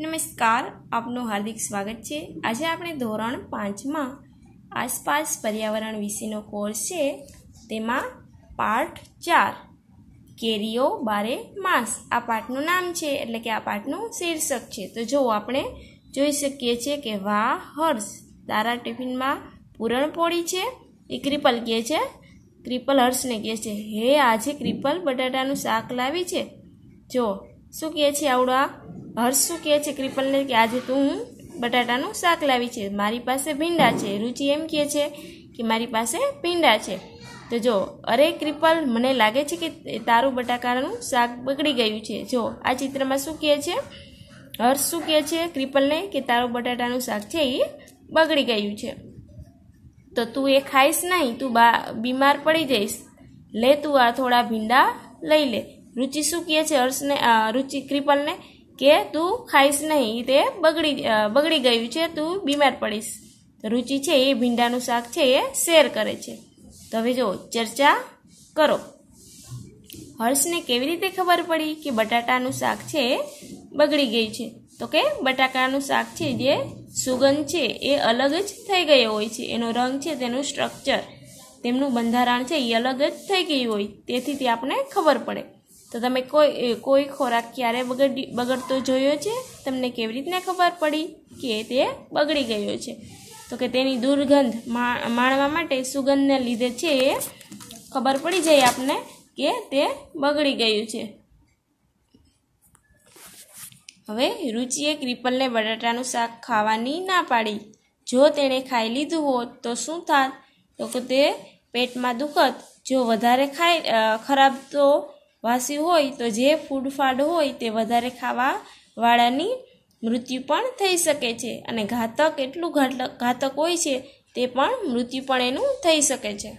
નમસ્કાર આપનું હાર્દિક સ્વાગત છે આજે આપણે ધોરણ પાંચમાં આસપાસ પર્યાવરણ વિશેનો કોર્સ છે તેમાં પાર્ટ ચાર કેરીઓ બારે માસ આ પાઠનું નામ છે એટલે કે આ પાઠનું શીર્ષક છે તો જો આપણે જોઈ શકીએ છીએ કે વાહ હર્ષ દારા ટિફિનમાં પૂરણપોળી છે એ ક્રિપલ કહે છે ક્રિપલ હર્ષને કહે છે હે આજે ક્રિપલ બટાટાનું શાક લાવી છે જો શું કહે છે આવડા હર્ષ કહે છે ક્રિપલને કે આજે તું હું બટાટાનું શાક લાવી છે મારી પાસે ભીંડા છે રુચિ એમ કહે છે કે મારી પાસે ભીંડા છે તો જો અરે ક્રિપલ મને લાગે છે કે તારું બટાકાનું શાક બગડી ગયું છે જો આ ચિત્રમાં શું કહે છે હર્ષ શું કહે છે ક્રિપલને કે તારું બટાટાનું શાક છે એ બગડી ગયું છે તો તું એ ખાઈશ નહીં તું બા બીમાર પડી જઈશ લે તું આ થોડા ભીંડા લઈ લે રુચિ શું કહે છે હર્ષને રુચિ ક્રિપલને કે તું ખાઈશ નહીં તે બગડી બગડી ગયું છે તું બીમાર પડીશ રુચિ છે એ ભીંડાનું શાક છે એ શેર કરે છે તો હવે જો ચર્ચા કરો હર્ષને કેવી રીતે ખબર પડી કે બટાટાનું શાક છે એ બગડી ગયું છે તો કે બટાકાનું શાક છે જે સુગંધ છે એ અલગ જ થઈ ગયો હોય છે એનો રંગ છે તેનું સ્ટ્રક્ચર તેમનું બંધારણ છે એ અલગ જ થઈ ગયું હોય તેથી તે આપણને ખબર પડે તો તમે કોઈ કોઈ ખોરાક ક્યારે બગડી બગડતો જોયો છે તમને કેવી રીતના ખબર પડી કે તે બગડી ગયો છે તો કે તેની દુર્ગંધ માણવા માટે સુગંધને લીધે છે એ ખબર પડી જાય આપને કે તે બગડી ગયું છે હવે રુચિએ ક્રિપલને બટાટાનું શાક ખાવાની ના પાડી જો તેણે ખાઈ લીધું હોત તો શું થાત તો કે તે પેટમાં દુખત જો વધારે ખાય ખરાબ તો વાસી હોય તો જે ફૂડફાડ હોય તે વધારે ખાવા વાળાની મૃત્યુ પણ થઈ શકે છે અને ઘાતક એટલું ઘાતક હોય છે તે પણ મૃત્યુ પણ એનું થઈ શકે છે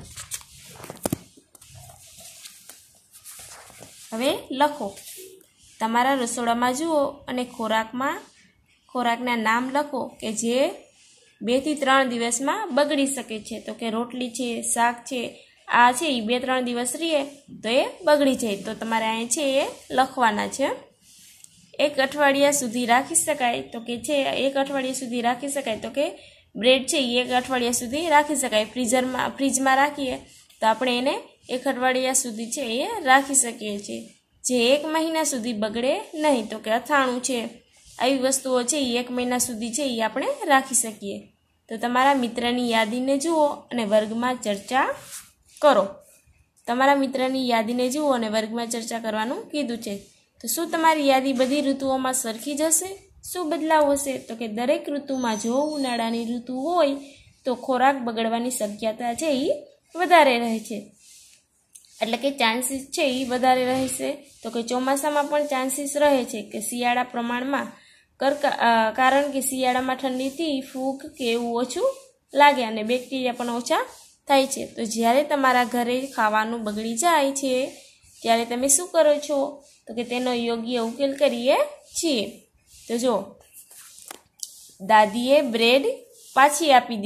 હવે લખો તમારા રસોડામાં જુઓ અને ખોરાકમાં ખોરાકના નામ લખો કે જે બેથી ત્રણ દિવસમાં બગડી શકે છે તો કે રોટલી છે શાક છે આ છે એ બે ત્રણ દિવસ રહીએ તો એ બગડી જાય તો તમારે અહીંયા છે એ લખવાના છે એક અઠવાડિયા સુધી રાખી શકાય તો કે છે એક અઠવાડિયા સુધી રાખી શકાય તો કે બ્રેડ છે એ એક અઠવાડિયા સુધી રાખી શકાય ફ્રીઝરમાં ફ્રીજમાં રાખીએ તો આપણે એને એક અઠવાડિયા સુધી છે એ રાખી શકીએ છીએ જે એક મહિના સુધી બગડે નહીં તો કે અથાણું છે આવી વસ્તુઓ છે એ એક મહિના સુધી છે એ આપણે રાખી શકીએ તો તમારા મિત્રની યાદીને જુઓ અને વર્ગમાં ચર્ચા કરો તમારા મિત્રની યાદીને જુઓ અને વર્ગમાં ચર્ચા કરવાનું કીધું છે તો શું તમારી યાદી બધી ઋતુઓમાં સરખી જશે શું બદલાવ હશે તો કે દરેક ઋતુમાં જો ઉનાળાની ઋતુ હોય તો ખોરાક બગડવાની શક્યતા છે એ વધારે રહે છે એટલે કે ચાન્સીસ છે એ વધારે રહેશે તો કે ચોમાસામાં પણ ચાન્સીસ રહે છે કે શિયાળા પ્રમાણમાં કરકા કારણ કે શિયાળામાં ઠંડીથી ફૂગ કે એવું ઓછું લાગે અને બેક્ટેરિયા પણ ઓછા થાય છે તો જ્યારે તમારા ઘરે ખાવાનું બગડી જાય છે ત્યારે તમે શું કરો છો તો કે તેનો યોગ્ય ઉકેલ કરીએ છીએ તો જો દાદીએ બ્રેડ પાછી આપી